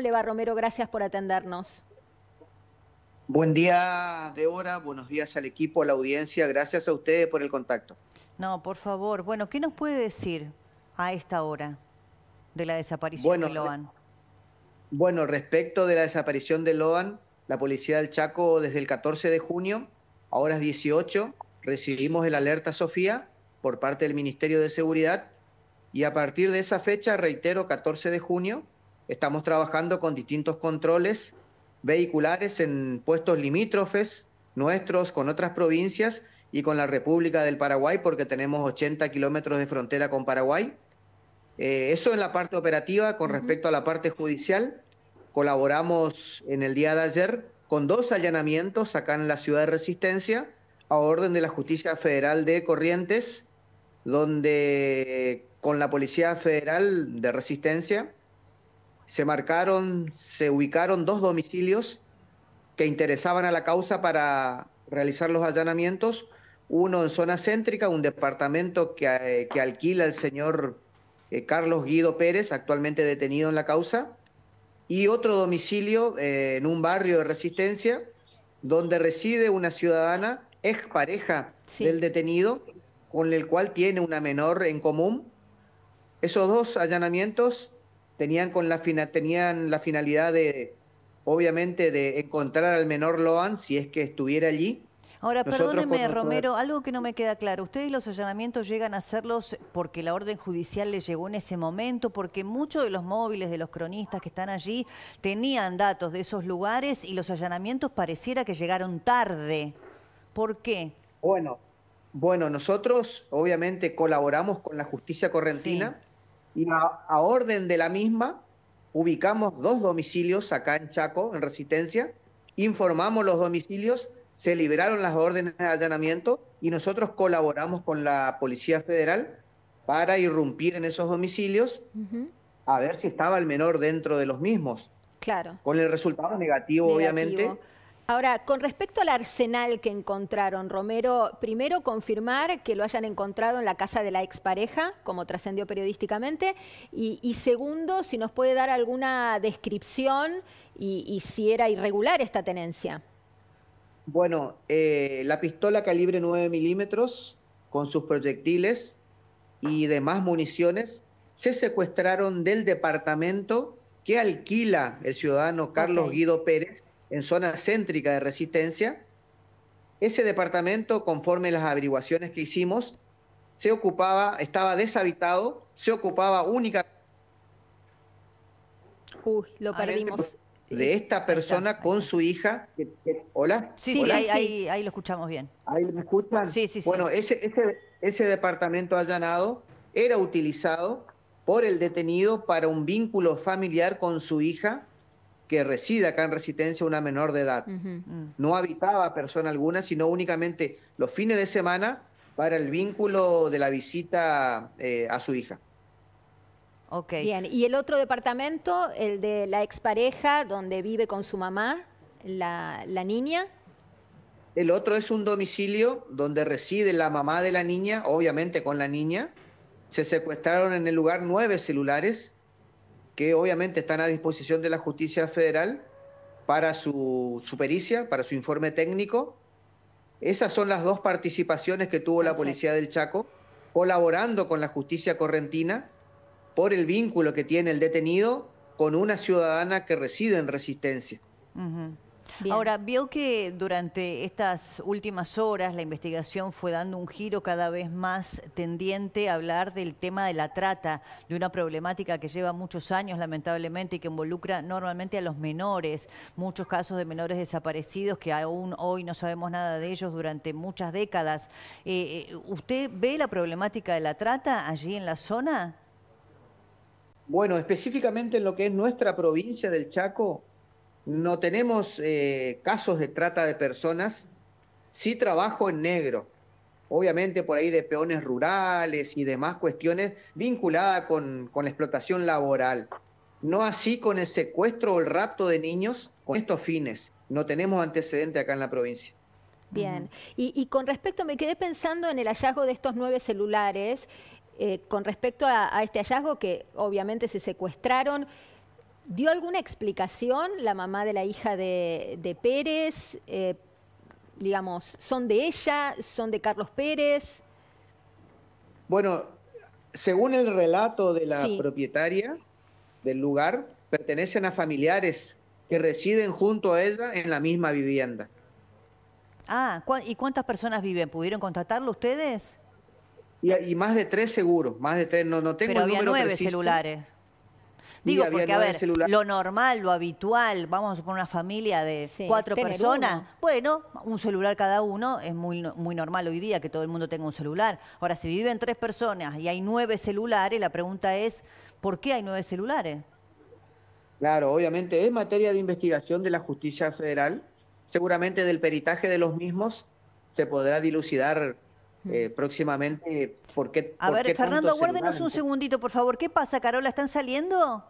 Leva Romero? Gracias por atendernos. Buen día, Débora. Buenos días al equipo, a la audiencia. Gracias a ustedes por el contacto. No, por favor. Bueno, ¿qué nos puede decir a esta hora de la desaparición de Loan? Bueno, respecto de la desaparición de Loan, la policía del Chaco desde el 14 de junio, ahora es 18, recibimos el alerta Sofía por parte del Ministerio de Seguridad y a partir de esa fecha, reitero, 14 de junio, Estamos trabajando con distintos controles vehiculares en puestos limítrofes nuestros con otras provincias y con la República del Paraguay, porque tenemos 80 kilómetros de frontera con Paraguay. Eh, eso en la parte operativa, con respecto a la parte judicial, colaboramos en el día de ayer con dos allanamientos acá en la ciudad de Resistencia, a orden de la Justicia Federal de Corrientes, donde eh, con la Policía Federal de Resistencia se marcaron, se ubicaron dos domicilios que interesaban a la causa para realizar los allanamientos, uno en zona céntrica, un departamento que, eh, alquila el señor eh, Carlos Guido Pérez, actualmente detenido en la causa, y otro domicilio eh, en un barrio de resistencia, donde reside una ciudadana ex pareja del detenido, con el cual tiene una menor en común. Esos dos allanamientos tenían, con la, tenían la finalidad de, obviamente, de encontrar al menor Loan si es que estuviera allí. Ahora, perdóneme, Romero, algo que no me queda claro. ¿Ustedes los allanamientos llegan a hacerlos porque la orden judicial les llegó en ese momento? Porque muchos de los móviles de los cronistas que están allí tenían datos de esos lugares y los allanamientos pareciera que llegaron tarde. ¿Por qué? Bueno, bueno, nosotros obviamente colaboramos con la justicia correntina. Y a, orden de la misma, ubicamos dos domicilios acá en Chaco, en Resistencia, informamos los domicilios, se liberaron las órdenes de allanamiento y nosotros colaboramos con la Policía Federal para irrumpir en esos domicilios a ver si estaba el menor dentro de los mismos. Claro. Con el resultado negativo. obviamente Ahora, con respecto al arsenal que encontraron, Romero, primero confirmar que lo hayan encontrado en la casa de la expareja, como trascendió periodísticamente, y, segundo, si nos puede dar alguna descripción y, si era irregular esta tenencia. Bueno, eh, la pistola calibre 9 milímetros con sus proyectiles y demás municiones se secuestraron del departamento que alquila el ciudadano Carlos Guido Pérez en zona céntrica de Resistencia, ese departamento, conforme las averiguaciones que hicimos, se ocupaba, estaba deshabitado, se ocupaba únicamente Uy, lo perdimos. De esta persona con su hija. ¿Hola? Sí, Ahí, lo escuchamos bien. ¿Ahí lo escuchan? sí, sí. Bueno, ese, ese departamento allanado era utilizado por el detenido para un vínculo familiar con su hija que reside acá en Residencia, una menor de edad. Mm. No habitaba persona alguna, sino únicamente los fines de semana para el vínculo de la visita eh, a su hija. Okay. Bien, ¿y el otro departamento, el de la expareja, donde vive con su mamá, la, la niña? El otro es un domicilio donde reside la mamá de la niña, obviamente con la niña. Se secuestraron en el lugar nueve celulares, que obviamente están a disposición de la justicia federal para su, pericia, para su informe técnico. Esas son las dos participaciones que tuvo la policía del Chaco, colaborando con la justicia correntina por el vínculo que tiene el detenido con una ciudadana que reside en resistencia. Ahora, vio que durante estas últimas horas la investigación fue dando un giro cada vez más tendiente a hablar del tema de la trata, de una problemática que lleva muchos años lamentablemente y que involucra normalmente a los menores, muchos casos de menores desaparecidos que aún hoy no sabemos nada de ellos durante muchas décadas. Eh, eh, ¿Usted ve la problemática de la trata allí en la zona? Bueno, específicamente en lo que es nuestra provincia del Chaco, no tenemos eh, casos de trata de personas, sí trabajo en negro, obviamente por ahí de peones rurales y demás cuestiones vinculadas con, la explotación laboral. No así con el secuestro o el rapto de niños con estos fines. No tenemos antecedente acá en la provincia. Bien, y, con respecto, me quedé pensando en el hallazgo de estos nueve celulares, eh, con respecto a, a, este hallazgo que obviamente se secuestraron, ¿Dio alguna explicación la mamá de la hija de, Pérez? Eh, digamos, ¿son de ella? ¿Son de Carlos Pérez? Bueno, según el relato de la propietaria del lugar, pertenecen a familiares que residen junto a ella en la misma vivienda. Ah, ¿y cuántas personas viven? ¿Pudieron contratarlo ustedes? Y, más de tres seguro, más de tres, no, no tengo Pero había nueve celulares. Digo, porque a ver, lo normal, lo habitual, vamos a suponer una familia de cuatro personas, bueno, un celular cada uno, es muy, muy normal hoy día que todo el mundo tenga un celular. Ahora, si viven tres personas y hay nueve celulares, la pregunta es, ¿por qué hay nueve celulares? Claro, obviamente es materia de investigación de la justicia federal. Seguramente del peritaje de los mismos se podrá dilucidar eh, mm. próximamente por qué. A ver, Fernando, aguárdenos un segundito, por favor. ¿Qué pasa, Carola? ¿Están saliendo?